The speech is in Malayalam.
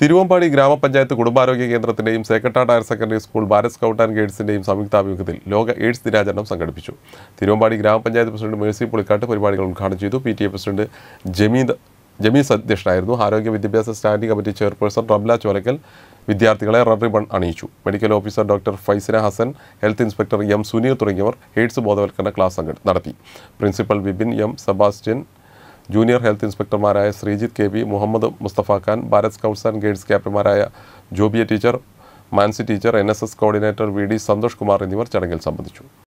തിരുവമ്പാടി ഗ്രാമപഞ്ചായത്ത് കുടുംബാരോഗ്യ കേന്ദ്രത്തിൻ്റെയും sacred heart higher secondary school Bharat scout and ഗൈഡ്സിൻ്റെയും സംയുക്താഭിമുഖ്യത്തിൽ ലോക എയ്ഡ്സ് ദിനാചരണം സംഘടിപ്പിച്ചു തിരുവമ്പാടി ഗ്രാമപഞ്ചായത്ത് പ്രസിഡന്റ് മേഴ്സി പുളിക്കാട്ട് പരിപാടികൾ ഉദ്ഘാടനം ചെയ്തു P T A president Jameed Jamees അധ്യക്ഷനായിരുന്നു ആരോഗ്യ വിദ്യാഭ്യാസ standing committee chairperson Ramla Cholakkal വിദ്യാർത്ഥികളെ റെഡ് റിബൺ അണിയിച്ചു medical officer doctor Faisana Hasan health inspector M Suneer തുടങ്ങിയവർ എയ്ഡ്സ് ബോധവൽക്കരണ ക്ലാസ് നടത്തി principal Vipin M Sebastian junior health ഇൻസ്പെക്ടർമാരായ Sreejith K P Muhammad Mustafa Khan Bharat scouts and guides ക്യാപ്റ്റന്മാരായ Jobiya teacher Mansi teacher N coordinator V D Santhosh Kumar എന്നിവർ ചടങ്ങിൽ സംബന്ധിച്ചു